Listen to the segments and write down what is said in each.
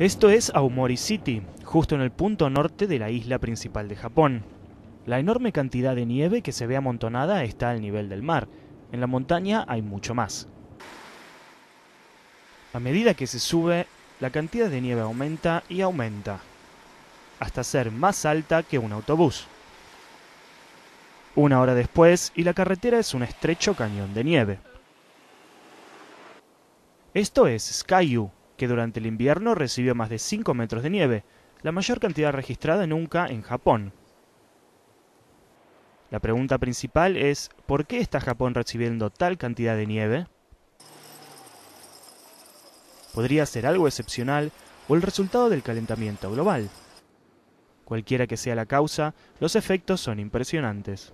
Esto es Aomori City, justo en el punto norte de la isla principal de Japón. La enorme cantidad de nieve que se ve amontonada está al nivel del mar. En la montaña hay mucho más. A medida que se sube, la cantidad de nieve aumenta y aumenta, hasta ser más alta que un autobús. Una hora después, y la carretera es un estrecho cañón de nieve. Esto es Skyu, que durante el invierno recibió más de 5 metros de nieve, la mayor cantidad registrada nunca en Japón. La pregunta principal es, ¿por qué está Japón recibiendo tal cantidad de nieve? Podría ser algo excepcional o el resultado del calentamiento global. Cualquiera que sea la causa, los efectos son impresionantes.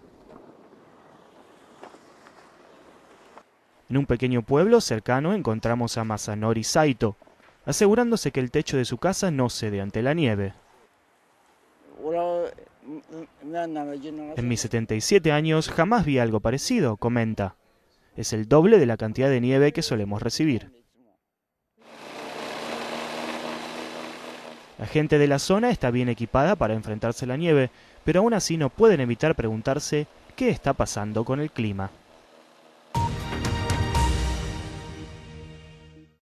En un pequeño pueblo cercano encontramos a Masanori Saito, asegurándose que el techo de su casa no cede ante la nieve. Mm, mm, en mis 77 años jamás vi algo parecido, comenta. Es el doble de la cantidad de nieve que solemos recibir. La gente de la zona está bien equipada para enfrentarse a la nieve, pero aún así no pueden evitar preguntarse qué está pasando con el clima.